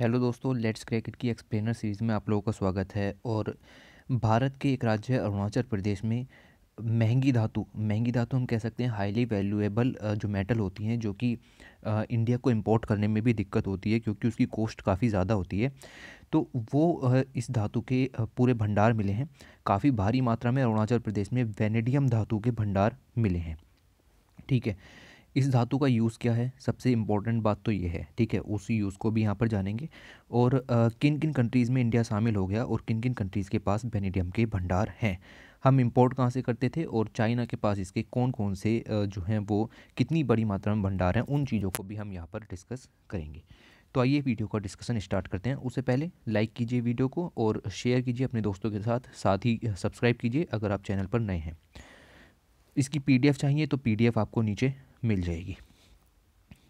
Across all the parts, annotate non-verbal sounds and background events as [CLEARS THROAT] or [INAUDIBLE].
hello दोस्तों let's cricket की explainer series में आप लोगों का स्वागत है और भारत के एक राज्य है अरुणाचल प्रदेश में महंगी धातु महंगी धातु हम कह सकते हैं हाईली वैल्यूएबल जो मेटल होती हैं जो कि इंडिया को इंपोर्ट करने में भी दिक्कत होती है क्योंकि उसकी कॉस्ट काफ़ी ज़्यादा होती है तो वो इस धातु के पूरे भंडार मिले हैं काफ़ी भारी मात्रा में अरुणाचल प्रदेश में वेनेडियम धातु के भंडार मिले हैं ठीक है इस धातु का यूज़ क्या है सबसे इम्पॉर्टेंट बात तो ये है ठीक है उसी यूज़ को भी यहाँ पर जानेंगे और आ, किन किन कंट्रीज़ में इंडिया शामिल हो गया और किन किन कंट्रीज़ के पास बेनेडियम के भंडार हैं हम इम्पोर्ट कहाँ से करते थे और चाइना के पास इसके कौन कौन से जो हैं वो कितनी बड़ी मात्रा में भंडार हैं उन चीज़ों को भी हम यहाँ पर डिस्कस करेंगे तो आइए वीडियो का डिस्कशन स्टार्ट करते हैं उससे पहले लाइक कीजिए वीडियो को और शेयर कीजिए अपने दोस्तों के साथ साथ ही सब्सक्राइब कीजिए अगर आप चैनल पर नए हैं इसकी पीडीएफ चाहिए तो पीडीएफ आपको नीचे मिल जाएगी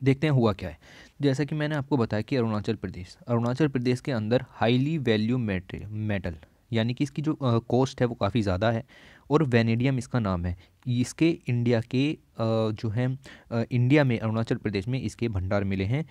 देखते हैं हुआ क्या है जैसा कि मैंने आपको बताया कि अरुणाचल प्रदेश अरुणाचल प्रदेश के अंदर हाईली वैल्यू मेटल यानी कि इसकी जो कॉस्ट है वो काफ़ी ज़्यादा है और वेनेडियम इसका नाम है इसके इंडिया के जो है इंडिया में अरुणाचल प्रदेश में इसके भंडार मिले हैं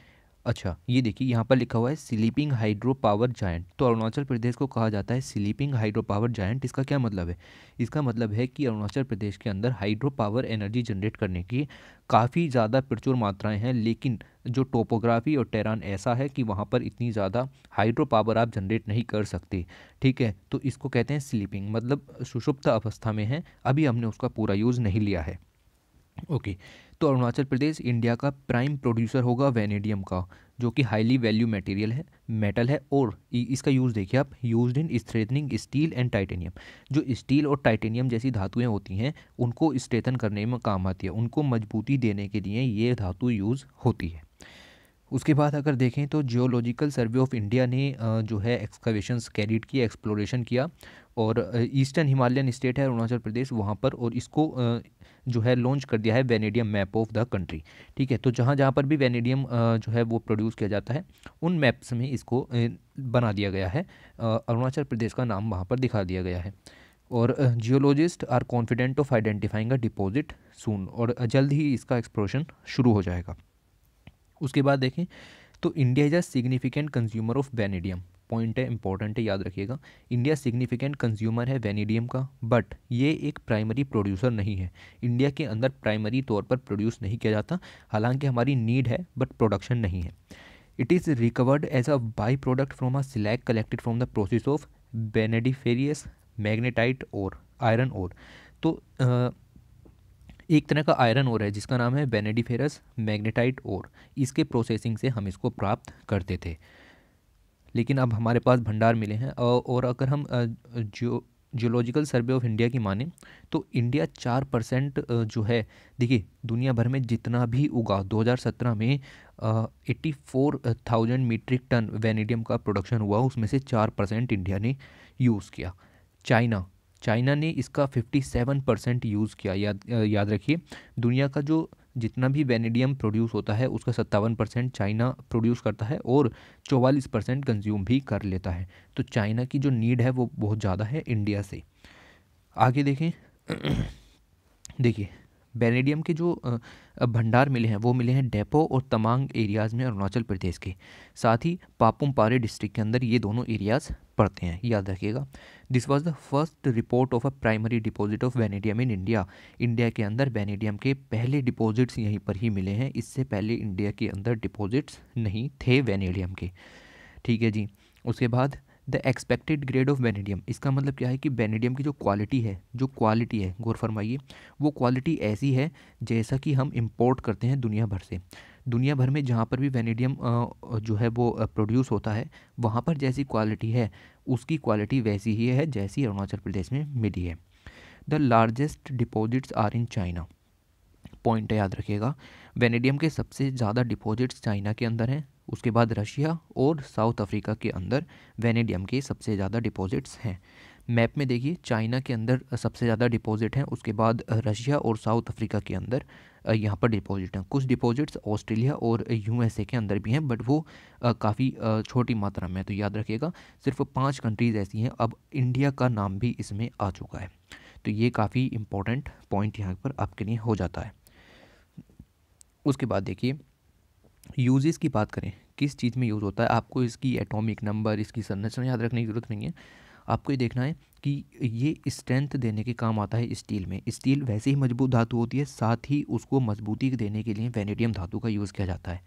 अच्छा ये देखिए यहाँ पर लिखा हुआ है स्लीपिंग हाइड्रो पावर जायंट तो अरुणाचल प्रदेश को कहा जाता है स्लीपिंग हाइड्रो पावर जायंट इसका क्या मतलब है इसका मतलब है कि अरुणाचल प्रदेश के अंदर हाइड्रो पावर एनर्जी जनरेट करने की काफ़ी ज़्यादा प्रचुर मात्राएं हैं लेकिन जो टोपोग्राफी और टेरान ऐसा है कि वहाँ पर इतनी ज़्यादा हाइड्रो पावर आप जनरेट नहीं कर सकते ठीक है तो इसको कहते हैं स्लीपिंग मतलब सुषुप्त अवस्था में है अभी हमने उसका पूरा यूज़ नहीं लिया है ओके तो अरुणाचल प्रदेश इंडिया का प्राइम प्रोड्यूसर होगा वेनेडियम का जो कि हाईली वैल्यू मटेरियल है मेटल है और इसका यूज़ देखिए आप use in strengthening steel and titanium जो स्टील और टाइटेनियम जैसी धातुएं होती हैं उनको स्ट्रेथन करने में काम आती है उनको मजबूती देने के लिए ये धातु यूज़ होती है उसके बाद अगर देखें तो जियोलॉजिकल सर्वे ऑफ इंडिया ने जो है एक्सकवेशन कैरिट किया एक्सप्लोरेशन किया और ईस्टर्न हिमालयन स्टेट है अरुणाचल प्रदेश वहाँ पर और इसको जो है लॉन्च कर दिया है vanadium map of the country ठीक है तो जहाँ जहाँ पर भी वेनेडियम जो है वो प्रोड्यूस किया जाता है उन मैप्स में इसको बना दिया गया है अरुणाचल प्रदेश का नाम वहाँ पर दिखा दिया गया है और geologist are confident of identifying a deposit soon और जल्द ही इसका एक्सप्लोरेशन शुरू हो जाएगा उसके बाद देखें तो India is a significant consumer of vanadium point है इंपॉर्टेंट है याद रखिएगा इंडिया सिग्निफिकेंट कंज्यूमर है वेनेडियम का बट ये एक प्राइमरी प्रोड्यूसर नहीं है इंडिया के अंदर प्राइमरी तौर पर प्रोड्यूस नहीं किया जाता हालांकि हमारी नीड है बट प्रोडक्शन नहीं है it is recovered as a byproduct from a select collected from the process of beneficiation magnetite और आयरन और तो आ, एक तरह का आयरन और है जिसका नाम है बेनेडिफेरस मैग्नेटाइट और इसके प्रोसेसिंग से हम इसको प्राप्त करते थे लेकिन अब हमारे पास भंडार मिले हैं और अगर हम geo geological survey of India की माने तो इंडिया चार परसेंट जो है देखिए दुनिया भर में जितना भी उगा 2017 में eighty four thousand metric ton vanadium का प्रोडक्शन हुआ उसमें से चार परसेंट इंडिया ने यूज़ किया चाइना चाइना ने इसका फिफ्टी सेवन परसेंट यूज़ किया याद याद रखिए दुनिया का जो जितना भी वेनेडियम प्रोड्यूस होता है उसका सत्तावन परसेंट चाइना प्रोड्यूस करता है और चौवालीस परसेंट कंज्यूम भी कर लेता है तो चाइना की जो नीड है वो बहुत ज़्यादा है इंडिया से आगे देखें [CLEARS THROAT] देखिए बेनेडियम के जो भंडार मिले हैं वो मिले हैं डेपो और तमांग एरियाज़ में अरुणाचल प्रदेश के साथ ही पापुम पारे डिस्ट्रिक्ट के अंदर ये दोनों एरियाज़ पड़ते हैं याद रखिएगा this was the first report of a primary deposit of vanadium in India India के अंदर बेनेडियम के पहले डिपॉजिट्स यहीं पर ही मिले हैं इससे पहले इंडिया के अंदर डिपॉजिट्स नहीं थे वेनेडियम के ठीक है जी उसके बाद the expected grade of vanadium इसका मतलब क्या है कि बेनेडियम की जो क्वालिटी है जो क्वालिटी है गौर फरमाइए वो क्वालिटी ऐसी है जैसा कि हम इम्पोर्ट करते हैं दुनिया भर से दुनिया भर में जहाँ पर भी वेनेडियम जो है वो प्रोड्यूस होता है वहाँ पर जैसी क्वालिटी है उसकी क्वालिटी वैसी ही है जैसी अरुणाचल प्रदेश में मिली है the largest deposits are in China point याद रखिएगा वेनेडियम के सबसे ज़्यादा डिपॉजिट्स चाइना के अंदर हैं उसके बाद रशिया और साउथ अफ्रीका के अंदर वेनेडियम के सबसे ज़्यादा डिपॉजिट्स हैं मैप में देखिए चाइना के अंदर सबसे ज़्यादा डिपॉजिट हैं उसके बाद रशिया और साउथ अफ्रीका के अंदर यहाँ पर डिपॉजिट हैं कुछ डिपॉजिट्स ऑस्ट्रेलिया और यूएसए के अंदर भी हैं बट वो काफ़ी छोटी मात्रा में है तो याद रखिएगा सिर्फ पाँच कंट्रीज़ ऐसी हैं अब इंडिया का नाम भी इसमें आ चुका है तो ये काफ़ी इंपॉर्टेंट पॉइंट यहाँ पर आपके लिए हो जाता है उसके बाद देखिए यूजेस की बात करें किस चीज़ में यूज़ होता है आपको इसकी एटॉमिक नंबर इसकी संरचना याद रखने की ज़रूरत नहीं है आपको ये देखना है कि ये स्ट्रेंथ देने के काम आता है स्टील में स्टील वैसे ही मजबूत धातु होती है साथ ही उसको मजबूती देने के लिए वेनेडियम धातु का यूज़ किया जाता है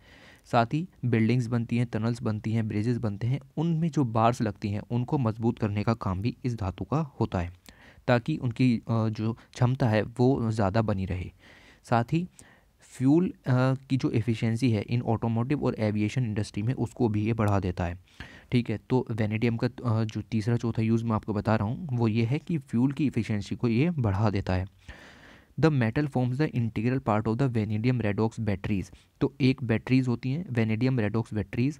साथ ही बिल्डिंग्स बनती हैं टनल्स बनती हैं ब्रिजेस बनते हैं उनमें जो बार्स लगती हैं उनको मजबूत करने का काम भी इस धातु का होता है ताकि उनकी जो क्षमता है वो ज़्यादा बनी रहे साथ ही फ्यूल की जो एफिशिएंसी है इन ऑटोमोटिव और एविएशन इंडस्ट्री में उसको भी ये बढ़ा देता है ठीक है तो वेनेडियम का जो तीसरा चौथा यूज़ मैं आपको बता रहा हूँ वो ये है कि फ्यूल की एफिशिएंसी को ये बढ़ा देता है the metal forms the integral part of the vanadium redox batteries तो एक बैटरीज होती हैं वेनेडियम रेडोक्स बैटरीज़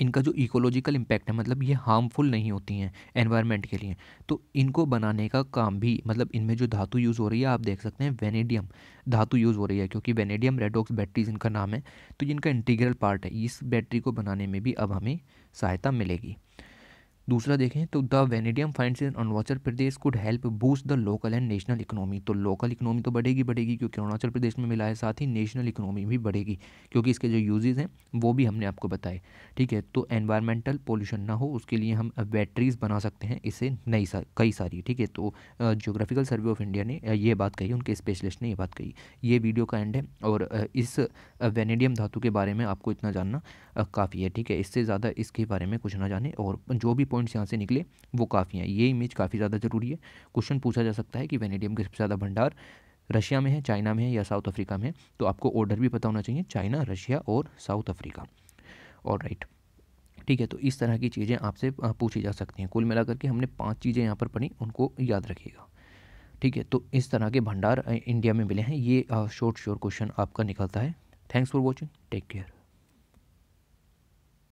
इनका जो इकोलॉजिकल इम्पैक्ट है मतलब ये हार्मफुल नहीं होती हैं एनवायरनमेंट के लिए तो इनको बनाने का काम भी मतलब इनमें जो धातु यूज़ हो रही है आप देख सकते हैं वेनेडियम धातु यूज़ हो रही है क्योंकि वेनेडियम रेडॉक्स बैटरीज इनका नाम है तो इनका इंटीग्रल पार्ट है इस बैटरी को बनाने में भी अब हमें सहायता मिलेगी दूसरा देखें तो the vanadium find in Arunachal Pradesh could help boost the local and national economy तो लोकल इकोनॉमी तो बढ़ेगी बढ़ेगी क्योंकि अरुणाचल प्रदेश में मिला है साथ ही नेशनल इकोनॉमी भी बढ़ेगी क्योंकि इसके जो यूजेज़ हैं वो भी हमने आपको बताए ठीक है तो एनवायरमेंटल पोल्यूशन ना हो उसके लिए हम बैटरीज बना सकते हैं इससे नई सा कई सारी ठीक है तो जोग्राफिकल सर्वे ऑफ इंडिया ने ये बात कही उनके स्पेशलिस्ट ने ये बात कही ये वीडियो का एंड है और इस वेनेडियम धातु के बारे में आपको इतना जानना काफ़ी है ठीक है इससे ज़्यादा इसके बारे में कुछ ना जाने और जो भी पॉइंट्स यहाँ से निकले वो काफ़ी हैं ये इमेज काफ़ी ज़्यादा ज़रूरी है क्वेश्चन पूछा जा सकता है कि वेनेडियम के सबसे ज़्यादा भंडार रशिया में है चाइना में है या साउथ अफ्रीका में है तो आपको ऑर्डर भी पता होना चाहिए चाइना रशिया और साउथ अफ्रीका और राइट ठीक है तो इस तरह की चीज़ें आपसे पूछी जा सकती हैं कुल मिलाकर के हमने पाँच चीज़ें यहाँ पर पढ़ी उनको याद रखिएगा ठीक है तो इस तरह के भंडार इंडिया में मिले हैं ये शॉर्ट श्योर क्वेश्चन आपका निकलता है thanks for watching take care